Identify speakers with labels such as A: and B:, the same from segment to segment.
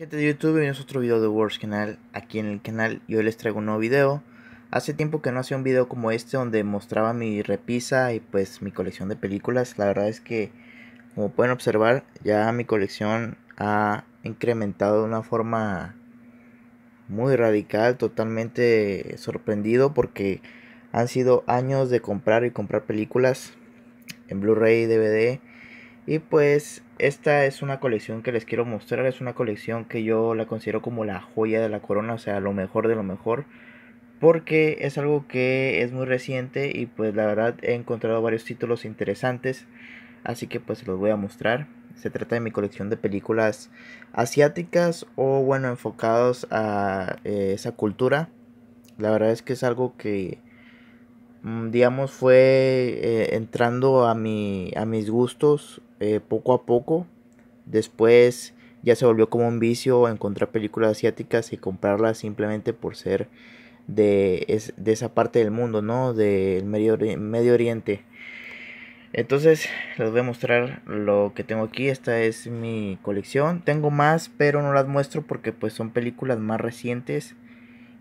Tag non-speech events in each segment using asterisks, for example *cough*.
A: gente de YouTube? Bienvenidos a otro video de Wars Canal aquí en el canal yo les traigo un nuevo video. Hace tiempo que no hacía un video como este donde mostraba mi repisa y pues mi colección de películas. La verdad es que como pueden observar ya mi colección ha incrementado de una forma muy radical, totalmente sorprendido porque han sido años de comprar y comprar películas en Blu-ray, y DVD y pues esta es una colección que les quiero mostrar, es una colección que yo la considero como la joya de la corona, o sea, lo mejor de lo mejor, porque es algo que es muy reciente y pues la verdad he encontrado varios títulos interesantes, así que pues los voy a mostrar. Se trata de mi colección de películas asiáticas o bueno, enfocados a eh, esa cultura. La verdad es que es algo que mm, digamos fue eh, entrando a a mis gustos eh, poco a poco. Después ya se volvió como un vicio encontrar películas asiáticas y comprarlas simplemente por ser de, esa parte del mundo, ¿no? Del Medio, Medio Oriente. Entonces les voy a mostrar lo que tengo aquí. Esta es mi colección. Tengo más, pero no las muestro porque pues son películas más recientes.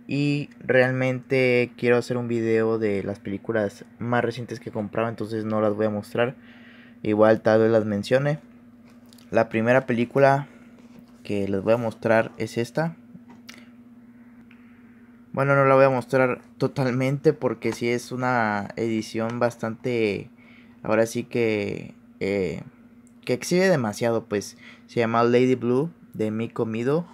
A: Y realmente quiero hacer un video de las películas más recientes que compraba, entonces no las voy a mostrar. Igual tal vez las mencione. La primera película que les voy a mostrar es esta. Bueno, no la voy a mostrar totalmente porque si es una edición bastante... Ahora sí que... Eh, que exhibe demasiado, pues. Se llama Lady Blue de mi comido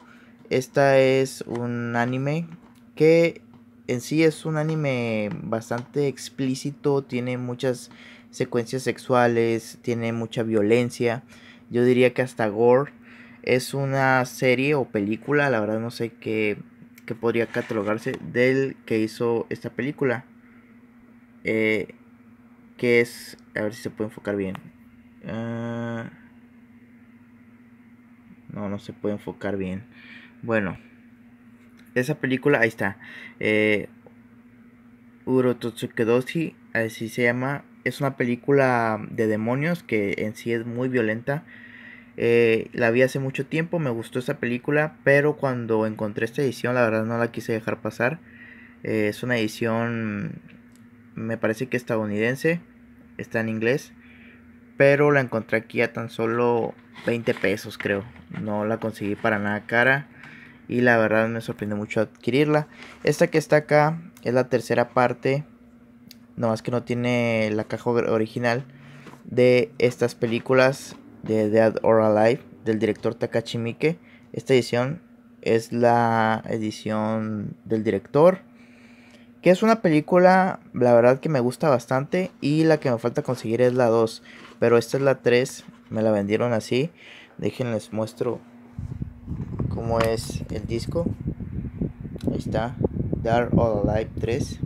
A: Esta es un anime que en sí es un anime bastante explícito, tiene muchas secuencias sexuales, tiene mucha violencia, yo diría que hasta gore. Es una serie o película, la verdad no sé qué, qué podría catalogarse del que hizo esta película. Eh, que es, a ver si se puede enfocar bien. Ah, no, no se puede enfocar bien. Bueno, esa película, ahí está. Eh, Urototsukedoshi, así se llama es una película de demonios que en sí es muy violenta. Eh, la vi hace mucho tiempo, me gustó esa película, pero cuando encontré esta edición, la verdad no la quise dejar pasar. Eh, es una edición, me parece que estadounidense, está en inglés, pero la encontré aquí a tan solo 20 pesos, creo. No la conseguí para nada cara y la verdad me sorprendió mucho adquirirla. Esta que está acá es la tercera parte más que no tiene la caja original de estas películas de Dead or Alive del director Takashi Esta edición es la edición del director, que es una película, la verdad que me gusta bastante y la que me falta conseguir es la 2, pero esta es la 3, me la vendieron así. Déjenles muestro cómo es el disco. Ahí está, Dead or Alive 3.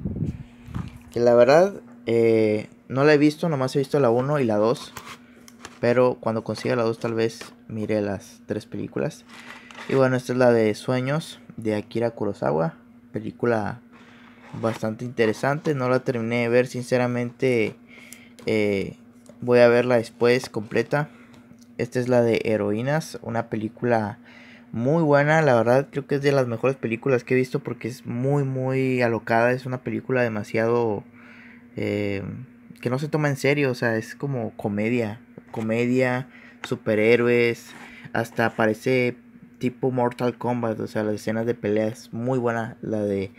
A: Que la verdad, eh, no la he visto, nomás he visto la 1 y la 2. Pero cuando consiga la 2 tal vez mire las tres películas. Y bueno, esta es la de Sueños de Akira Kurosawa. Película bastante interesante. No la terminé de ver, sinceramente. Eh, voy a verla después completa. Esta es la de Heroínas, una película muy buena, la verdad creo que es de las mejores películas que he visto porque es muy, muy alocada, es una película demasiado... Eh, que no se toma en serio, o sea, es como comedia, comedia, superhéroes, hasta parece tipo Mortal Kombat, o sea, las escenas de peleas es muy buena, la de...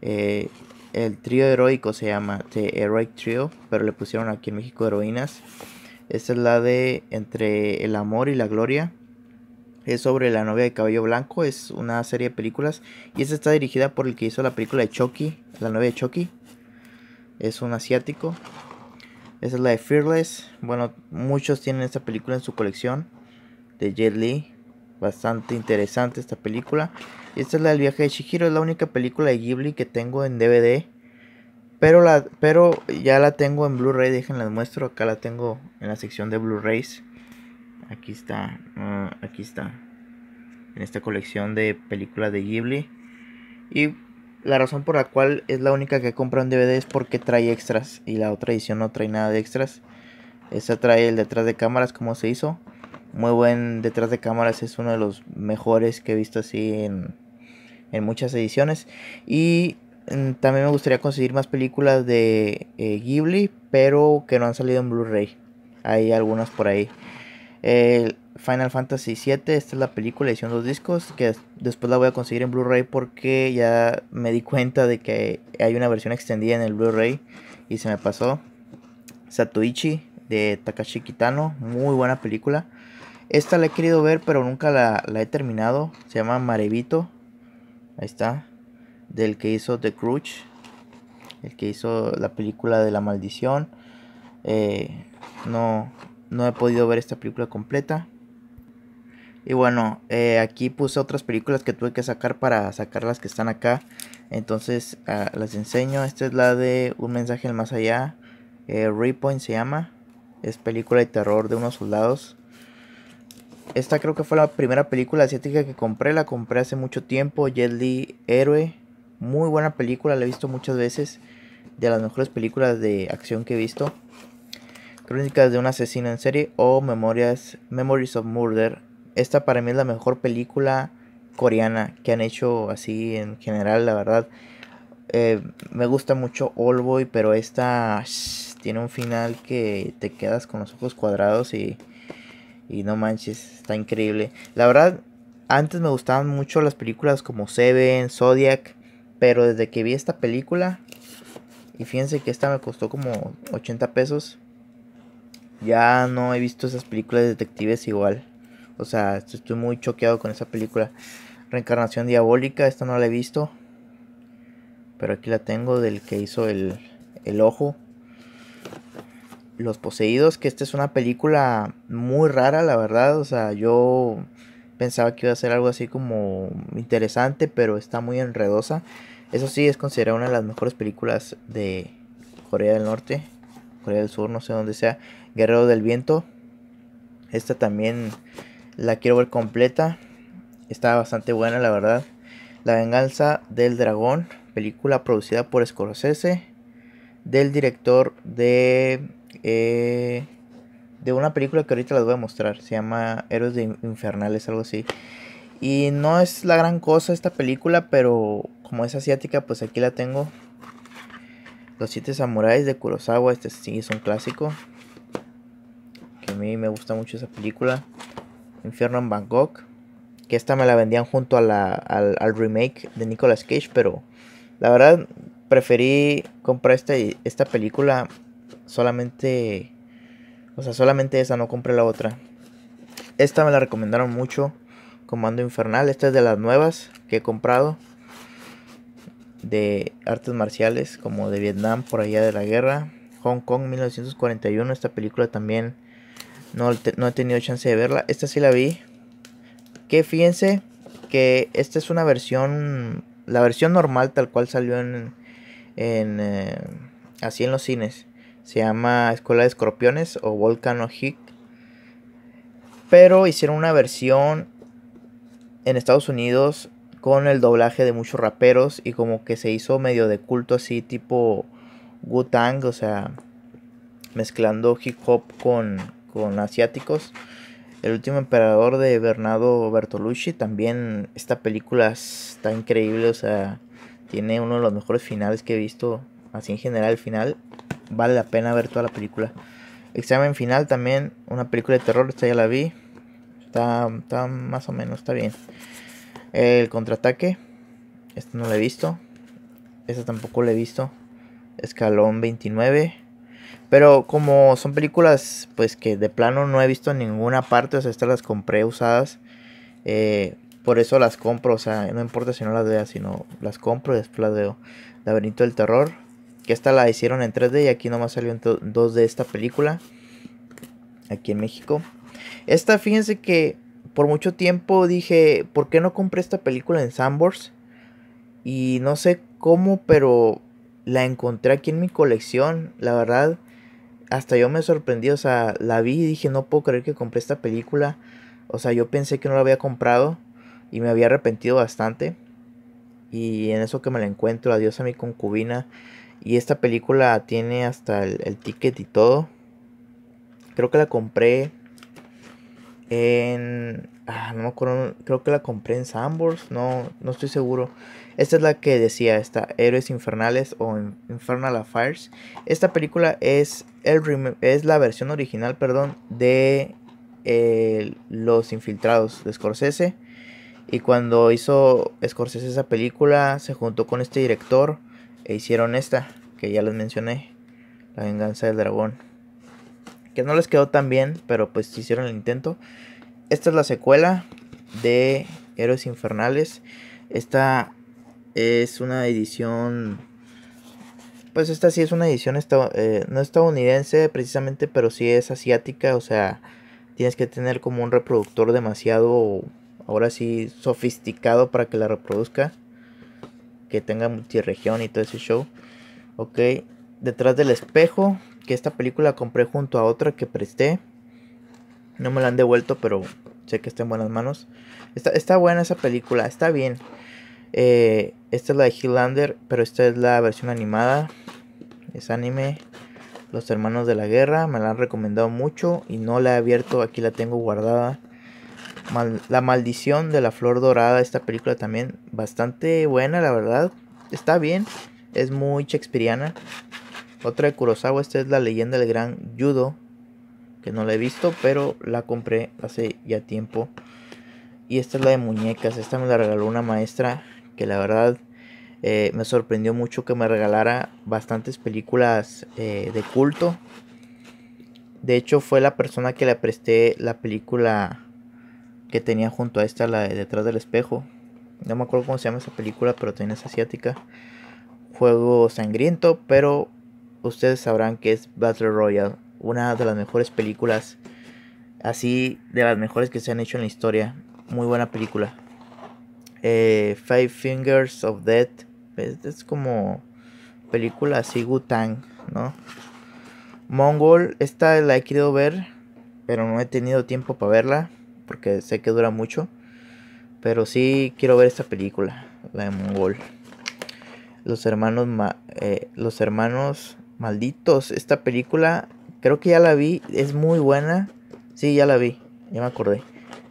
A: Eh, el trío heroico se llama The Heroic Trio, pero le pusieron aquí en México heroínas. Esta es la de Entre el amor y la gloria es sobre la novia de cabello blanco, es una serie de películas y esta está dirigida por el que hizo la película de Chucky, la novia de Chucky, es un asiático. Esa es la de Fearless, bueno, muchos tienen esta película en su colección de Jet Li, bastante interesante esta película. Y esta es la del viaje de Shihiro, es la única película de Ghibli que tengo en DVD. Pero, la, pero ya la tengo en Blu-ray, la muestro. Acá la tengo en la sección de Blu-rays. Aquí está, ah, aquí está en esta colección de películas de Ghibli. Y la razón por la cual es la única que comprado en DVD es porque trae extras y la otra edición no trae nada de extras. Esta trae el detrás de cámaras como se hizo. Muy buen detrás de cámaras, es uno de los mejores que he visto así en, muchas ediciones. Y mm, también me gustaría conseguir más películas de eh, Ghibli, pero que no han salido en Blu-ray. Hay algunas por ahí el Final Fantasy VII, esta es la película, edición dos discos, que después la voy a conseguir en Blu-ray porque ya me di cuenta de que hay una versión extendida en el Blu-ray y se me pasó. Satoichi de Takashi Kitano, muy buena película. Esta la he querido ver pero nunca la, la he terminado, se llama Marevito, ahí está, del que hizo The Crutch, el que hizo la película de la maldición. Eh, no, no he podido ver esta película completa. Y bueno, eh, aquí puse otras películas que tuve que sacar para sacar las que están acá. Entonces ah, las enseño. Esta es la de Un mensaje más allá. Eh, Repoint se llama. Es película de terror de unos soldados. Esta creo que fue la primera película asiática que compré. La compré hace mucho tiempo. Jet Li, Héroe. Muy buena película. La he visto muchas veces. De las mejores películas de acción que he visto. Crónicas de un asesino en serie o Memorias, Memories of Murder. Esta para mí es la mejor película coreana que han hecho así en general, la verdad. Eh, me gusta mucho Boy pero esta tiene un final que te quedas con los ojos cuadrados y, y no manches, está increíble. La verdad, antes me gustaban mucho las películas como Seven, Zodiac, pero desde que vi esta película, y fíjense que esta me costó como 80 pesos, ya no he visto esas películas de detectives igual. O sea, estoy muy choqueado con esa película. Reencarnación diabólica, esta no la he visto. Pero aquí la tengo del que hizo el, el ojo. Los poseídos, que esta es una película muy rara, la verdad. O sea, yo pensaba que iba a ser algo así como interesante, pero está muy enredosa. Eso sí, es considerada una de las mejores películas de Corea del Norte. Corea del Sur, no sé dónde sea. Guerrero del Viento. Esta también la quiero ver completa. Está bastante buena, la verdad. La Venganza del Dragón, película producida por Scorsese, del director de. Eh, de una película que ahorita les voy a mostrar. Se llama Héroes de Infernales, algo así. Y no es la gran cosa esta película, pero como es asiática, pues aquí la tengo. Los siete samuráis de Kurosawa, este sí es un clásico. Que a mí me gusta mucho esa película. Infierno en Bangkok. Que esta me la vendían junto a la, al, remake de Nicolas Cage, pero la verdad preferí comprar este, esta película solamente... O sea, solamente esa, no compré la otra. Esta me la recomendaron mucho. Comando Infernal, esta es de las nuevas que he comprado de artes marciales como de Vietnam por allá de la guerra. Hong Kong 1941, esta película también no, he tenido chance de verla. Esta sí la vi. Que fíjense que esta es una versión, la versión normal tal cual salió en, en eh, así en los cines. Se llama Escuela de Escorpiones o Volcano Hick. Pero hicieron una versión en Estados Unidos con el doblaje de muchos raperos y como que se hizo medio de culto así tipo wu o sea, mezclando hip hop con, asiáticos. El último emperador de Bernardo Bertolucci, también esta película está increíble, o sea, tiene uno de los mejores finales que he visto, así en general el final, vale la pena ver toda la película. Examen final también, una película de terror, esta ya la vi, está, está más o menos, está bien. El contraataque. Este no lo he visto. Esta tampoco lo he visto. Escalón 29. Pero como son películas pues que de plano no he visto en ninguna parte, o sea, estas las compré usadas. Eh, por eso las compro, o sea, no importa si no las vea, sino las compro y después las veo. Laberinto del Terror, que esta la hicieron en 3D y aquí nomás salió en 2D esta película. Aquí en México. Esta, fíjense que por mucho tiempo dije, ¿por qué no compré esta película en Sambors? Y no sé cómo, pero la encontré aquí en mi colección. La verdad, hasta yo me sorprendí. O sea, la vi y dije, no puedo creer que compré esta película. O sea, yo pensé que no la había comprado y me había arrepentido bastante. Y en eso que me la encuentro, adiós a mi concubina. Y esta película tiene hasta el, el ticket y todo. Creo que la compré en... Ah, no me acuerdo, creo que la compré en Sambors, no, no estoy seguro. Esta es la que decía, esta, Héroes Infernales o Infernal Affairs. Esta película es, el, es la versión original, perdón, de eh, Los Infiltrados de Scorsese. Y cuando hizo Scorsese esa película, se juntó con este director e hicieron esta, que ya les mencioné, La Venganza del Dragón que no les quedó tan bien, pero pues hicieron el intento. Esta es la secuela de Héroes Infernales. Esta es una edición... Pues esta sí es una edición eh, no estadounidense precisamente, pero sí es asiática. O sea, tienes que tener como un reproductor demasiado, ahora sí, sofisticado para que la reproduzca. Que tenga multiregión y todo ese show. Ok, detrás del espejo que esta película compré junto a otra que presté. No me la han devuelto, pero sé que está en buenas manos. Está, buena esa película, está bien. Eh, esta es la de Hillander... pero esta es la versión animada. Es anime. Los Hermanos de la Guerra. Me la han recomendado mucho y no la he abierto. Aquí la tengo guardada. la Maldición de la Flor Dorada. Esta película también bastante buena, la verdad. Está bien. Es muy shakespeareana otra de Kurosawa, esta es la leyenda del gran judo, que no la he visto, pero la compré hace ya tiempo. Y esta es la de muñecas, esta me la regaló una maestra que la verdad eh, me sorprendió mucho que me regalara bastantes películas eh, de culto. De hecho fue la persona que le presté la película que tenía junto a esta, la de Detrás del Espejo. No me acuerdo cómo se llama esa película, pero también es asiática. Juego sangriento, pero ustedes sabrán que es Battle Royale, una de las mejores películas, así de las mejores que se han hecho en la historia. Muy buena película. Eh, Five Fingers of Death, pues, es, como película así Gutang, ¿no? Mongol, esta la he querido ver, pero no he tenido tiempo para verla, porque sé que dura mucho. Pero sí quiero ver esta película, la de Mongol. Los hermanos, eh, los hermanos Malditos, esta película creo que ya la vi, es muy buena. Sí, ya la vi, ya me acordé.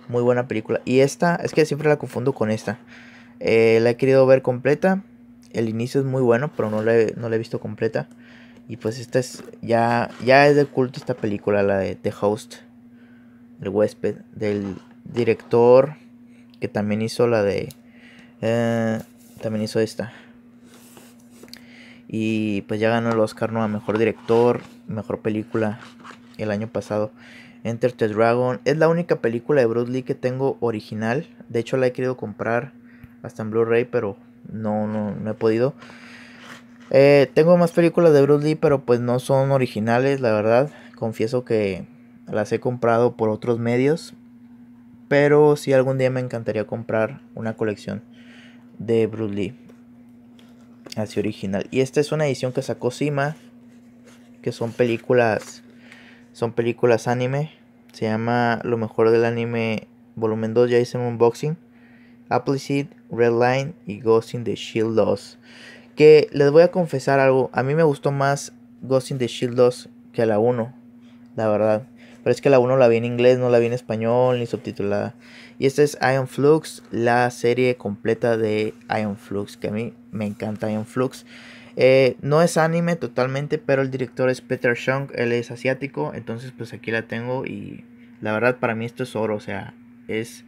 A: Muy buena película. Y esta, es que siempre la confundo con esta. Eh, la he querido ver completa. El inicio es muy bueno, pero no la, he, no he visto completa. Y pues esta es, ya, ya es de culto esta película, la de The Host, el huésped, del director que también hizo la de... Eh, también hizo esta. Y pues ya ganó el Oscar ¿no? a Mejor Director, Mejor Película el año pasado. Enter the Dragon. Es la única película de Bruce Lee que tengo original. De hecho la he querido comprar hasta en Blu-ray, pero no, no, no he podido. Eh, tengo más películas de Bruce Lee, pero pues no son originales, la verdad. Confieso que las he comprado por otros medios. Pero sí algún día me encantaría comprar una colección de Bruce Lee. Así original. Y esta es una edición que sacó Sima. Que son películas. Son películas anime. Se llama Lo mejor del anime. Volumen 2. Ya hice un unboxing. Appleseed, Line y Ghost in the Shield 2. Que les voy a confesar algo. A mí me gustó más Ghost in the Shield 2 que a la 1. La verdad. Pero es que la 1 la vi en inglés, no la vi en español, ni subtitulada. Y esta es Ion Flux, la serie completa de Ion Flux, que a mí me encanta Ion Flux. Eh, no es anime totalmente, pero el director es Peter Chung, él es asiático, entonces pues aquí la tengo y la verdad para mí esto es oro, o sea, es...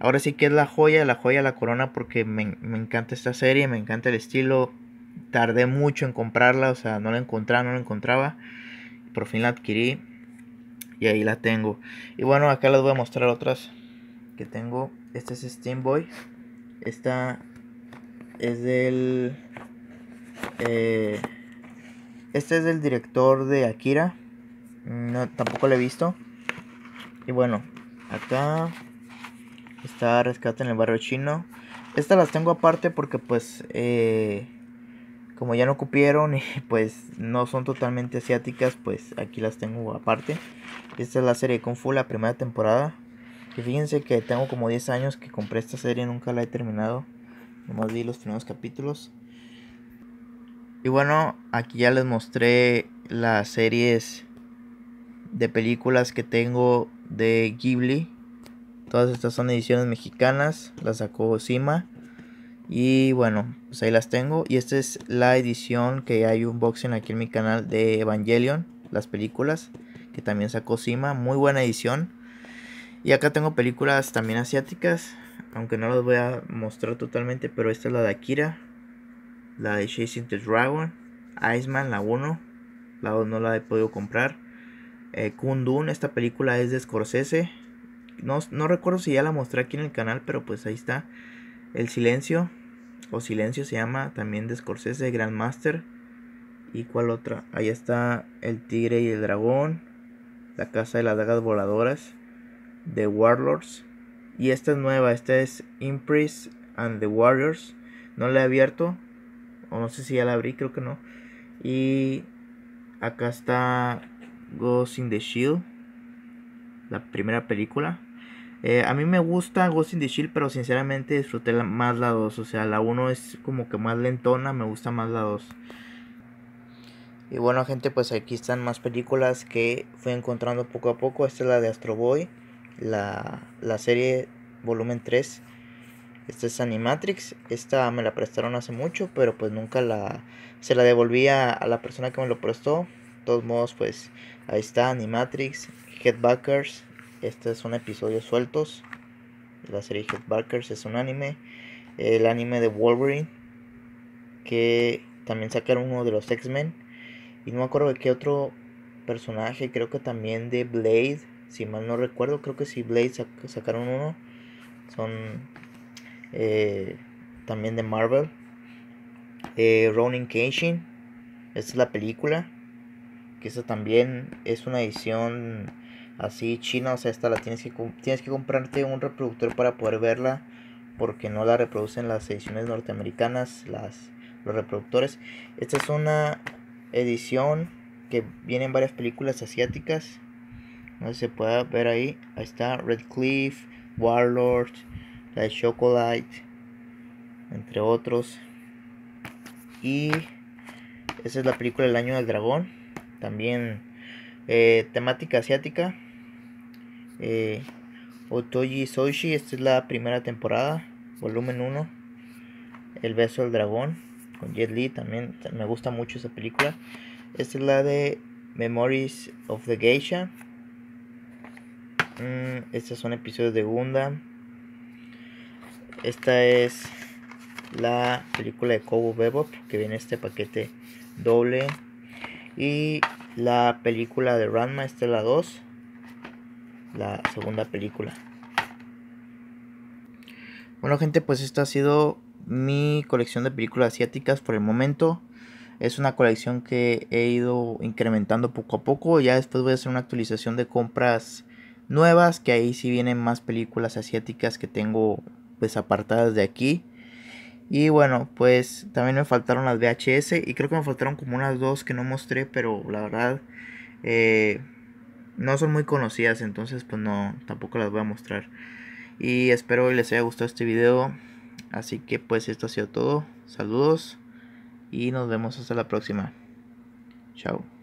A: Ahora sí que es la joya, la joya, la corona, porque me, me encanta esta serie, me encanta el estilo, tardé mucho en comprarla, o sea, no la encontraba, no la encontraba, por fin la adquirí y ahí la tengo. Y bueno, acá les voy a mostrar otras que tengo. Este es Steam Boy. Esta es del... este es del director de Akira. No, tampoco le he visto. Y bueno, acá está Rescate en el Barrio Chino. Estas las tengo aparte porque pues eh, como ya no cupieron y *laughs* pues no son totalmente asiáticas, pues aquí las tengo aparte. Esta es la serie Kung Fu, la primera temporada. Y fíjense que tengo como 10 años que compré esta serie, nunca la he terminado. Nomás vi los primeros capítulos. Y bueno, aquí ya les mostré las series de películas que tengo de Ghibli. Todas estas son ediciones mexicanas, las sacó Cima. Y bueno, pues ahí las tengo. Y esta es la edición que hay un boxing aquí en mi canal de Evangelion, las películas, que también sacó Sima. Muy buena edición. Y acá tengo películas también asiáticas, aunque no las voy a mostrar totalmente, pero esta es la de Akira, la de Chasing the Dragon, Iceman, la 1, la 2 no la he podido comprar. Eh, Kundun, esta película es de Scorsese. No, no recuerdo si ya la mostré aquí en el canal, pero pues ahí está. El silencio o silencio se llama también de Scorsese, Grandmaster. ¿Y cuál otra? Ahí está El Tigre y el Dragón, La Casa de las Dagas Voladoras, The Warlords. Y esta es nueva, esta es Impress and the Warriors. No la he abierto, o no sé si ya la abrí, creo que no. Y acá está Ghost in the Shield, la primera película. Eh, a mí me gusta Ghost in the Shield, pero sinceramente disfruté más la 2. O sea, la 1 es como que más lentona, me gusta más la 2. Y bueno, gente, pues aquí están más películas que fui encontrando poco a poco. Esta es la de Astro Boy, la, serie volumen 3. Esta es Animatrix. Esta me la prestaron hace mucho, pero pues nunca la se la devolví a, a la persona que me lo prestó. De todos modos, pues ahí está Animatrix, Headbackers, este es un episodio sueltos. La serie Headbakers es un anime. El anime de Wolverine. Que también sacaron uno de los X-Men. Y no me acuerdo de qué otro personaje. Creo que también de Blade. Si mal no recuerdo, creo que si Blade sacaron uno. Son eh, también de Marvel. Eh, Ronin Kenshin. Esta es la película. Que esta también es una edición así china, o sea, esta la tienes que, tienes que comprarte un reproductor para poder verla, porque no la reproducen las ediciones norteamericanas, las, los reproductores. Esta es una edición que en varias películas asiáticas, no se puede ver ahí, ahí está Red Cliff, Warlord, la Chocolate, entre otros. Y esa es la película El Año del Dragón, también eh, temática asiática eh, Otoji Soishi, esta es la primera temporada, volumen 1. El beso del dragón, con Jet Li, también me gusta mucho esa película. Esta es la de Memories of the Geisha. Mm, estos son episodios de Gundam. Esta es la película de Kobo Bebop, que viene este paquete doble. Y la película de Ranma, esta es la 2 la segunda película. Bueno gente, pues esta ha sido mi colección de películas asiáticas por el momento. Es una colección que he ido incrementando poco a poco. Ya después voy a hacer una actualización de compras nuevas, que ahí sí vienen más películas asiáticas que tengo pues apartadas de aquí. Y bueno, pues también me faltaron las VHS y creo que me faltaron como unas dos que no mostré, pero la verdad... Eh, no son muy conocidas, entonces pues no, tampoco las voy a mostrar. Y espero les haya gustado este video. Así que pues esto ha sido todo. Saludos y nos vemos hasta la próxima. Chao.